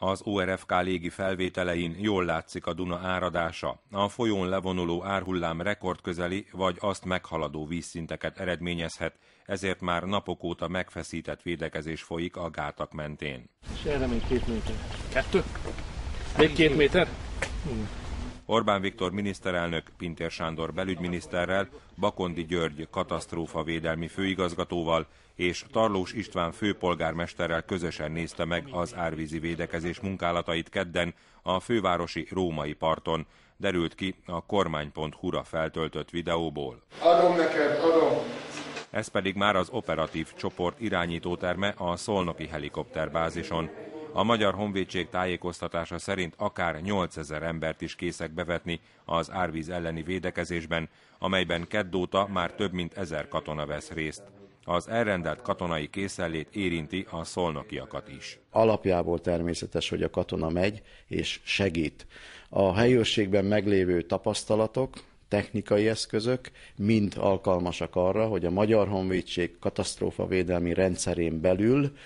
Az ORFK légi felvételein jól látszik a Duna áradása. A folyón levonuló árhullám rekordközeli vagy azt meghaladó vízszinteket eredményezhet, ezért már napok óta megfeszített védekezés folyik a gátak mentén. És erre még két méter. Kettő? Még két méter? Orbán Viktor miniszterelnök, Pintér Sándor belügyminiszterrel, Bakondi György védelmi főigazgatóval és Tarlós István főpolgármesterrel közösen nézte meg az árvízi védekezés munkálatait kedden a fővárosi római parton, derült ki a kormány.hu-ra feltöltött videóból. Adom neked, adom. Ez pedig már az operatív csoport irányítóterme a szolnoki helikopterbázison. A Magyar Honvédség tájékoztatása szerint akár 8000 embert is készek bevetni az árvíz elleni védekezésben, amelyben keddóta már több mint ezer katona vesz részt. Az elrendelt katonai készenlét érinti a szolnokiakat is. Alapjából természetes, hogy a katona megy és segít. A helyőrségben meglévő tapasztalatok, technikai eszközök mind alkalmasak arra, hogy a Magyar Honvédség katasztrófavédelmi rendszerén belül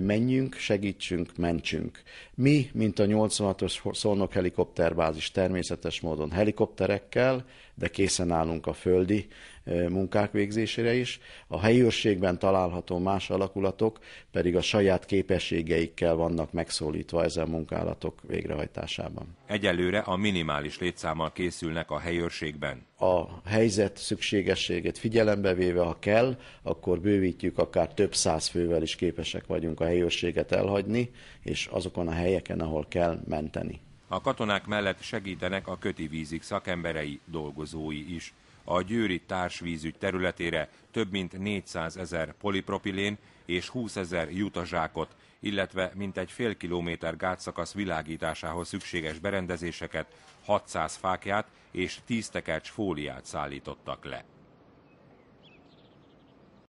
menjünk, segítsünk, mentsünk. Mi, mint a 86-os szolnok helikopterbázis természetes módon helikopterekkel, de készen állunk a földi munkák végzésére is. A helyi őrségben található más alakulatok pedig a saját képességeikkel vannak megszólítva ezen munkálatok végrehajtásában. Egyelőre a minimális létszámmal készülnek a helyőrségben. A helyzet szükségességét figyelembe véve, ha kell, akkor bővítjük, akár több száz fővel is képesek vagyunk a helyőrséget elhagyni, és azokon a helyeken, ahol kell menteni. A katonák mellett segítenek a köti szakemberei, dolgozói is a győri társvízügy területére több mint 400 ezer polipropilén és 20 ezer jutazsákot, illetve mintegy fél kilométer gátszakasz világításához szükséges berendezéseket, 600 fákját és 10 tekercs fóliát szállítottak le.